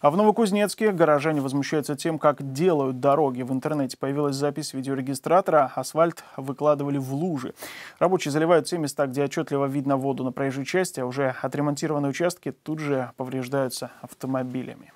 А в Новокузнецке горожане возмущаются тем, как делают дороги. В интернете появилась запись видеорегистратора. Асфальт выкладывали в лужи. Рабочие заливают те места, где отчетливо видно воду на проезжей части, а уже отремонтированные участки тут же повреждаются автомобилями.